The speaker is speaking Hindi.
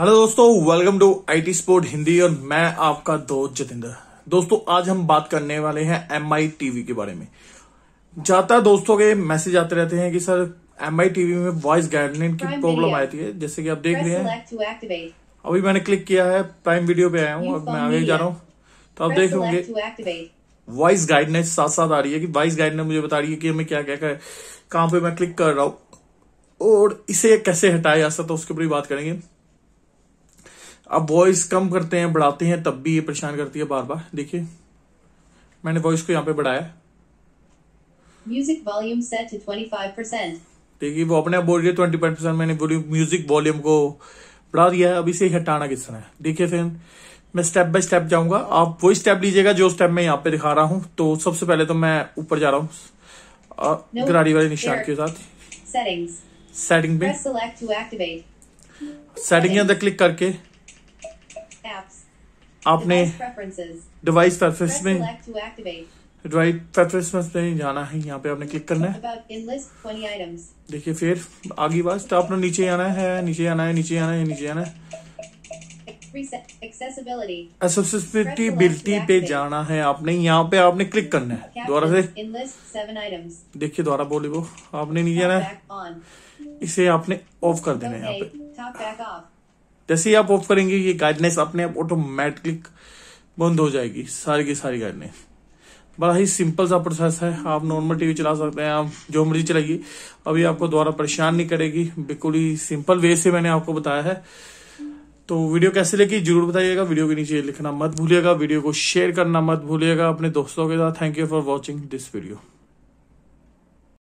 हेलो दोस्तों welcome to IT sport Hindi और मैं आपका दोस्त जितेंद्र दोस्तों आज हम बात करने वाले हैं एम आई टीवी के बारे में ज्यादा दोस्तों के मैसेज आते रहते हैं कि सर एम आई टीवी में वॉइस गाइडलाइन की प्रॉब्लम आती है जैसे कि आप देख रहे हैं अभी मैंने क्लिक किया है प्राइम वीडियो पे आया हूँ अब मैं आगे जा रहा हूँ तो आप देख होंगे वॉइस गाइडलाइन साथ साथ आ रही है कि वॉइस गाइडलाइन मुझे बता रही है कि हमें क्या क्या कहाँ पे मैं क्लिक कर रहा हूँ और इसे कैसे हटाया जा सकता है उसके ऊपर बात करेंगे अब वॉइस कम करते हैं बढ़ाते हैं तब भी ये परेशान करती है बार बार देखिए मैंने वॉइस को यहाँ पे बढ़ाया म्यूजिक वॉल्यूम सेट टू 25 देखिए वो अपने आप बोल रही है 25 परसेंट मैंने म्यूजिक वॉल्यूम को बढ़ा दिया है अब इसे हटाना किस तरह है देखिए फिर मैं स्टेप बाय स्टेप जाऊंगा आप वही स्टेप लीजिएगा जो स्टेप मैं यहाँ पे दिखा रहा हूँ तो सबसे पहले तो मैं ऊपर जा रहा हूँ गरारी वाले निशान के साथ सेटिंग पे सेटिंग के अंदर क्लिक करके आपने डिवाइस प्रेफरेंस में डिवाइस प्रेफरेंस में जाना है यहाँ पे आपने क्लिक करना है देखिए फिर आगे बात तो आपने नीचे आना है नीचे आना है नीचे आना है नीचे आना है एक्सेसिबिलिटी पे जाना है आपने यहाँ पे आपने क्लिक करना है दोबारा से देखिए दोबारा बोली वो आपने नहीं जाना है इसे आपने ऑफ कर देना है यहाँ पे जैसे ही आप ऑफ करेंगे ये गाइडनेस अपने आप ऑटोमेटिक बंद हो जाएगी सारी की सारी गाइडनेस बड़ा ही सिंपल सा प्रोसेस है आप नॉर्मल टीवी चला सकते हैं आप जो मर्जी चलाइए अभी आपको दोबारा परेशान नहीं करेगी बिल्कुल ही सिंपल वे से मैंने आपको बताया है तो वीडियो कैसे लगी जरूर बताइएगा वीडियो के नीचे लिखना मत भूलिएगा वीडियो को शेयर करना मत भूलिएगा अपने दोस्तों के साथ thank you for watching this video